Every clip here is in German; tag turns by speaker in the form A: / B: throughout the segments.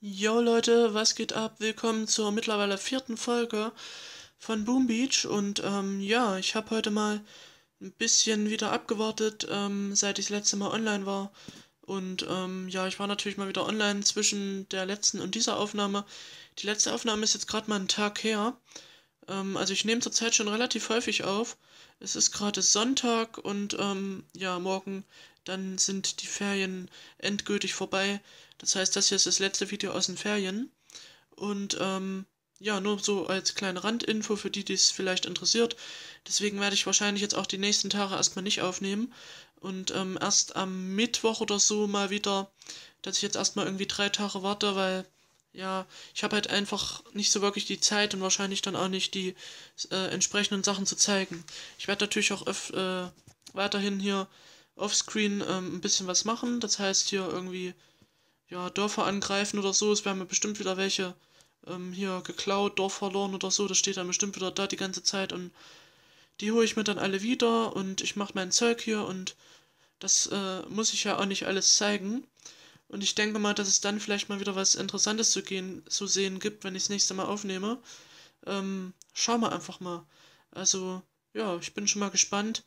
A: Yo Leute, was geht ab? Willkommen zur mittlerweile vierten Folge von Boom Beach und ähm, ja, ich habe heute mal ein bisschen wieder abgewartet, ähm, seit ich das letzte Mal online war und ähm, ja, ich war natürlich mal wieder online zwischen der letzten und dieser Aufnahme. Die letzte Aufnahme ist jetzt gerade mal einen Tag her ähm, also ich nehme zurzeit schon relativ häufig auf. Es ist gerade Sonntag und ähm, ja, morgen dann sind die Ferien endgültig vorbei. Das heißt, das hier ist das letzte Video aus den Ferien. Und ähm, ja, nur so als kleine Randinfo für die, die es vielleicht interessiert. Deswegen werde ich wahrscheinlich jetzt auch die nächsten Tage erstmal nicht aufnehmen. Und ähm, erst am Mittwoch oder so mal wieder, dass ich jetzt erstmal irgendwie drei Tage warte, weil ja, ich habe halt einfach nicht so wirklich die Zeit und wahrscheinlich dann auch nicht die äh, entsprechenden Sachen zu zeigen. Ich werde natürlich auch öf äh, weiterhin hier offscreen ähm, ein bisschen was machen. Das heißt hier irgendwie ja, Dörfer angreifen oder so. Es werden mir bestimmt wieder welche ähm, hier geklaut, Dorf verloren oder so. Das steht dann bestimmt wieder da die ganze Zeit und die hole ich mir dann alle wieder und ich mache mein Zeug hier und das äh, muss ich ja auch nicht alles zeigen. Und ich denke mal, dass es dann vielleicht mal wieder was Interessantes zu, gehen, zu sehen gibt, wenn ich das nächste Mal aufnehme. Ähm, schauen wir einfach mal. Also, ja, ich bin schon mal gespannt,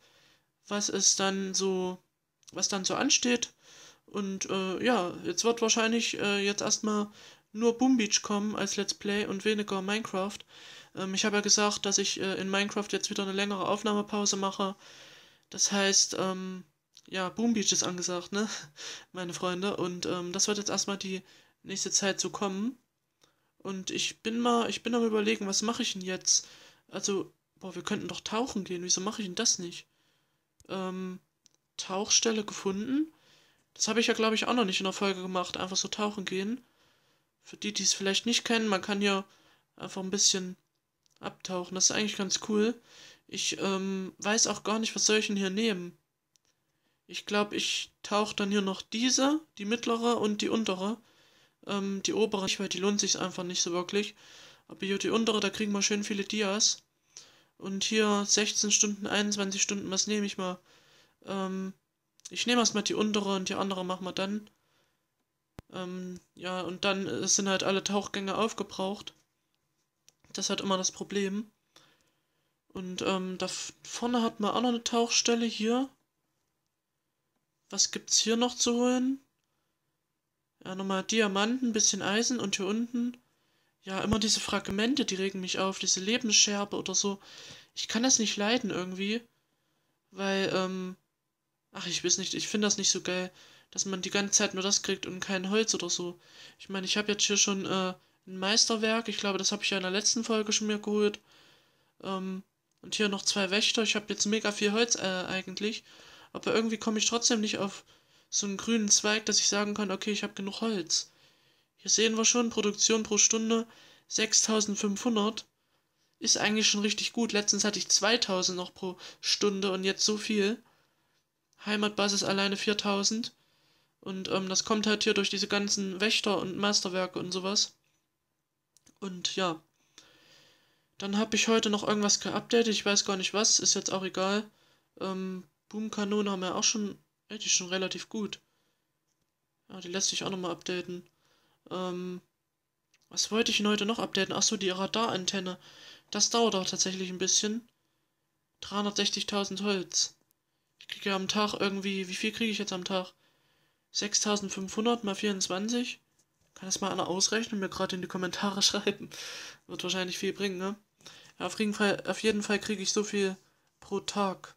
A: was es dann so, was dann so ansteht. Und äh, ja, jetzt wird wahrscheinlich äh, jetzt erstmal nur Boom Beach kommen als Let's Play und weniger Minecraft. Ähm, ich habe ja gesagt, dass ich äh, in Minecraft jetzt wieder eine längere Aufnahmepause mache. Das heißt, ähm, ja, Boom Beach ist angesagt, ne? Meine Freunde. Und ähm, das wird jetzt erstmal die nächste Zeit so kommen. Und ich bin mal, ich bin am überlegen, was mache ich denn jetzt? Also, boah, wir könnten doch tauchen gehen. Wieso mache ich denn das nicht? Ähm, Tauchstelle gefunden. Das habe ich ja, glaube ich, auch noch nicht in der Folge gemacht. Einfach so tauchen gehen. Für die, die es vielleicht nicht kennen, man kann hier einfach ein bisschen abtauchen. Das ist eigentlich ganz cool. Ich ähm, weiß auch gar nicht, was soll ich denn hier nehmen? Ich glaube, ich tauche dann hier noch diese, die mittlere und die untere. Ähm, die obere nicht, weil die lohnt sich einfach nicht so wirklich. Aber hier die untere, da kriegen wir schön viele Dias. Und hier 16 Stunden, 21 Stunden, was nehme ich mal? Ähm, ich nehme erstmal die untere und die andere machen wir dann. Ähm, ja, und dann äh, sind halt alle Tauchgänge aufgebraucht. Das hat immer das Problem. Und ähm, da vorne hat man auch noch eine Tauchstelle hier. Was gibt's hier noch zu holen? Ja, nochmal Diamanten, bisschen Eisen und hier unten. Ja, immer diese Fragmente, die regen mich auf. Diese Lebensscherbe oder so. Ich kann das nicht leiden irgendwie. Weil, ähm. Ach, ich weiß nicht, ich finde das nicht so geil, dass man die ganze Zeit nur das kriegt und kein Holz oder so. Ich meine, ich habe jetzt hier schon äh, ein Meisterwerk. Ich glaube, das habe ich ja in der letzten Folge schon mir geholt. Ähm, und hier noch zwei Wächter. Ich habe jetzt mega viel Holz äh, eigentlich aber irgendwie komme ich trotzdem nicht auf so einen grünen Zweig, dass ich sagen kann, okay, ich habe genug Holz. Hier sehen wir schon, Produktion pro Stunde 6500 ist eigentlich schon richtig gut. Letztens hatte ich 2000 noch pro Stunde und jetzt so viel. Heimatbasis alleine 4000. Und ähm, das kommt halt hier durch diese ganzen Wächter und Meisterwerke und sowas. Und ja. Dann habe ich heute noch irgendwas geupdatet. Ich weiß gar nicht was. Ist jetzt auch egal. Ähm, Boomkanone haben wir auch schon, ja, die schon relativ gut. Ja, die lässt sich auch nochmal updaten. Ähm, was wollte ich denn heute noch updaten? Achso, die Radarantenne. Das dauert auch tatsächlich ein bisschen. 360.000 Holz. Ich kriege ja am Tag irgendwie, wie viel kriege ich jetzt am Tag? 6.500 mal 24. Kann das mal einer ausrechnen und mir gerade in die Kommentare schreiben. Wird wahrscheinlich viel bringen, ne? Ja, auf jeden Fall, auf jeden Fall kriege ich so viel pro Tag.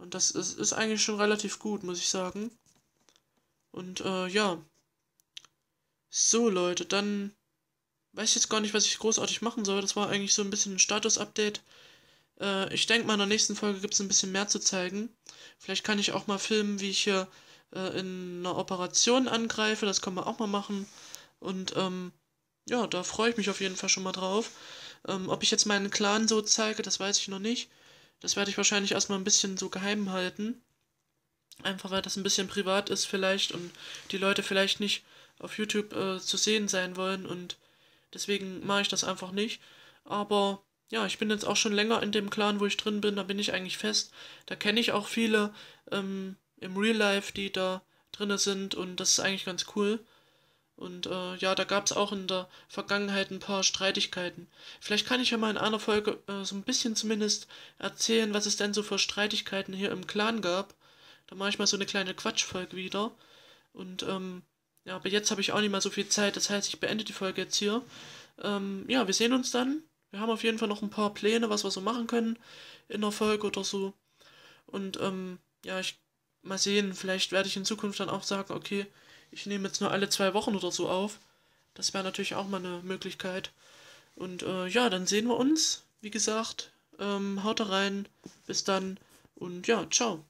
A: Und das ist, ist eigentlich schon relativ gut, muss ich sagen. Und äh, ja. So, Leute, dann weiß ich jetzt gar nicht, was ich großartig machen soll. Das war eigentlich so ein bisschen ein Status-Update. Äh, ich denke mal, in der nächsten Folge gibt es ein bisschen mehr zu zeigen. Vielleicht kann ich auch mal filmen, wie ich hier äh, in einer Operation angreife. Das kann man auch mal machen. Und ähm, ja, da freue ich mich auf jeden Fall schon mal drauf. Ähm, ob ich jetzt meinen Clan so zeige, das weiß ich noch nicht. Das werde ich wahrscheinlich erstmal ein bisschen so geheim halten. Einfach weil das ein bisschen privat ist vielleicht und die Leute vielleicht nicht auf YouTube äh, zu sehen sein wollen und deswegen mache ich das einfach nicht. Aber ja, ich bin jetzt auch schon länger in dem Clan, wo ich drin bin, da bin ich eigentlich fest. Da kenne ich auch viele ähm, im Real Life, die da drin sind und das ist eigentlich ganz cool. Und äh, ja, da gab es auch in der Vergangenheit ein paar Streitigkeiten. Vielleicht kann ich ja mal in einer Folge äh, so ein bisschen zumindest erzählen, was es denn so für Streitigkeiten hier im Clan gab. Da mache ich mal so eine kleine Quatschfolge wieder. Und ähm, ja, aber jetzt habe ich auch nicht mal so viel Zeit, das heißt, ich beende die Folge jetzt hier. Ähm, ja, wir sehen uns dann. Wir haben auf jeden Fall noch ein paar Pläne, was wir so machen können in der Folge oder so. Und ähm, ja, ich mal sehen, vielleicht werde ich in Zukunft dann auch sagen, okay, ich nehme jetzt nur alle zwei Wochen oder so auf. Das wäre natürlich auch mal eine Möglichkeit. Und äh, ja, dann sehen wir uns. Wie gesagt, ähm, haut rein. Bis dann. Und ja, ciao.